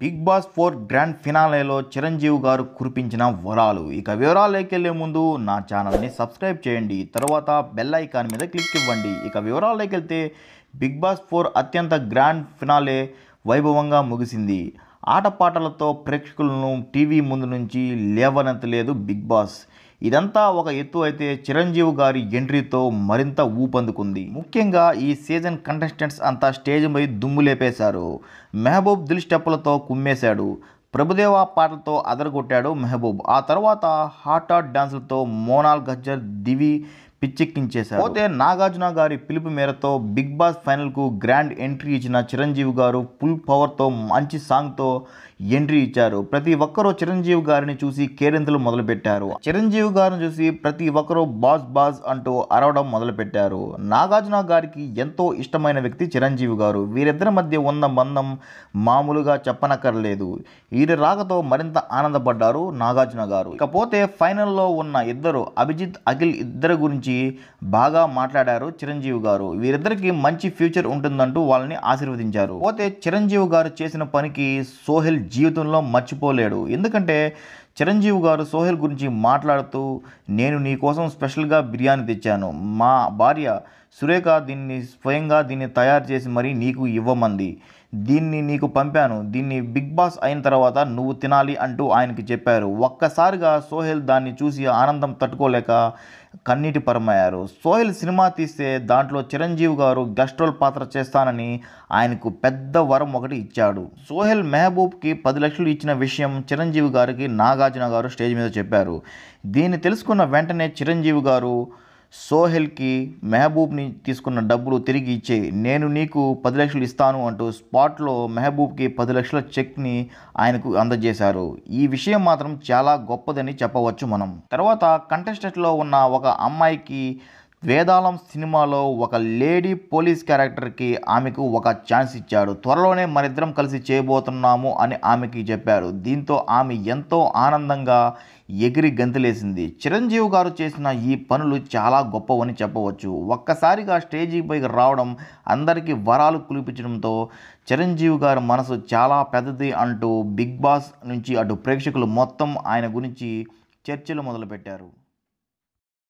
big Boss four grand ఫినాలేలో చిరంజీవి గారు కురిపించిన వరాలు ఇక వివరాలు వెళ్ళే ముందు నా ఛానల్ని సబ్స్క్రైబ్ చేయండి తర్వాత బెల్ ఐకాన్ మీద క్లిక్ ఇవ్వండి ఇక వివరాలకి బిగ్ బాస్ ఫోర్ అత్యంత గ్రాండ్ ఫినాలే వైభవంగా ముగిసింది ఆటపాటలతో ప్రేక్షకులను టీవీ ముందు నుంచి లేవనెత్తలేదు బిగ్ బాస్ ఇదంతా ఒక ఎత్తు అయితే చిరంజీవి గారి ఎంట్రీతో మరింత ఊపందుకుంది ముఖ్యంగా ఈ సీజన్ కంటెస్టెంట్స్ అంతా స్టేజ్ మీద దుమ్ము లేపేశారు మెహబూబ్ దిల్ స్టెప్పులతో కుమ్మేశాడు ప్రభుదేవ పాటలతో అదరగొట్టాడు మెహబూబ్ ఆ తర్వాత హాట్ హాట్ డాన్సులతో మోనాల్ గజ్జర్ దివి పిచ్చెక్కించేశారు పోతే నాగార్జున గారి పిలుపు మేరతో బిగ్ బాస్ ఫైనల్కు గ్రాండ్ ఎంట్రీ ఇచ్చిన చిరంజీవి గారు ఫుల్ పవర్తో మంచి సాంగ్తో ఎంట్రీ ఇచ్చారు ప్రతి ఒక్కరూ చిరంజీవి గారిని చూసి కేరింతలు మొదలుపెట్టారు చిరంజీవి గారిని చూసి ప్రతి ఒక్కరూ బాస్ బాస్ అంటూ అరవడం మొదలుపెట్టారు నాగార్జున గారికి ఎంతో ఇష్టమైన వ్యక్తి చిరంజీవి గారు వీరిద్దరి మధ్య ఉన్న బంధం మామూలుగా చెప్పనక్కర్లేదు వీరి రాకతో మరింత ఆనందపడ్డారు నాగార్జున గారు ఇకపోతే ఫైనల్లో ఉన్న ఇద్దరు అభిజిత్ అఖిల్ ఇద్దరు గురించి గురించి బాగా మాట్లాడారు చిరంజీవి గారు వీరిద్దరికి మంచి ఫ్యూచర్ ఉంటుందంటూ వాళ్ళని ఆశీర్వదించారు పోతే చిరంజీవి గారు చేసిన పనికి సోహెల్ జీవితంలో మర్చిపోలేడు ఎందుకంటే చిరంజీవి గారు సోహెల్ గురించి మాట్లాడుతూ నేను నీ కోసం స్పెషల్గా బిర్యానీ తెచ్చాను మా భార్య సురేఖ దీన్ని స్వయంగా దీన్ని తయారు చేసి మరీ నీకు ఇవ్వమంది దీన్ని నీకు పంపాను దీన్ని బిగ్ బాస్ అయిన తర్వాత నువ్వు తినాలి అంటూ ఆయనకి చెప్పారు ఒక్కసారిగా సోహెల్ దాన్ని చూసి ఆనందం తట్టుకోలేక కన్నీటి పరమయ్యారు సోహెల్ సినిమా తీస్తే దాంట్లో చిరంజీవి గారు గెస్ట్ రోల్ పాత్ర చేస్తానని ఆయనకు పెద్ద వరం ఒకటి ఇచ్చాడు సోహెల్ మెహబూబ్కి పది లక్షలు ఇచ్చిన విషయం చిరంజీవి గారికి నాగా నాగార్జున గారు స్టేజ్ మీద చెప్పారు దీన్ని తెలుసుకున్న వెంటనే చిరంజీవి గారు సోహెల్కి మెహబూబ్ని తీసుకున్న డబ్బులు తిరిగి ఇచ్చే నేను నీకు పది లక్షలు ఇస్తాను అంటూ స్పాట్లో మెహబూబ్కి పది లక్షల చెక్ని ఆయనకు అందజేశారు ఈ విషయం మాత్రం చాలా గొప్పదని చెప్పవచ్చు మనం తర్వాత కంటెస్టెంట్లో ఉన్న ఒక అమ్మాయికి వేదాలం సినిమాలో ఒక లేడీ పోలీస్ క్యారెక్టర్కి ఆమెకు ఒక ఛాన్స్ ఇచ్చాడు త్వరలోనే మనిద్దరం కలిసి చేయబోతున్నాము అని ఆమెకి చెప్పారు దీంతో ఆమె ఎంతో ఆనందంగా ఎగిరి గంతులేసింది చిరంజీవి గారు చేసిన ఈ పనులు చాలా గొప్పవని చెప్పవచ్చు ఒక్కసారిగా స్టేజీ పైకి రావడం అందరికీ వరాలు కులిపించడంతో చిరంజీవి గారి మనసు చాలా పెద్దది అంటూ బిగ్ బాస్ నుంచి అటు ప్రేక్షకులు మొత్తం ఆయన గురించి చర్చలు మొదలుపెట్టారు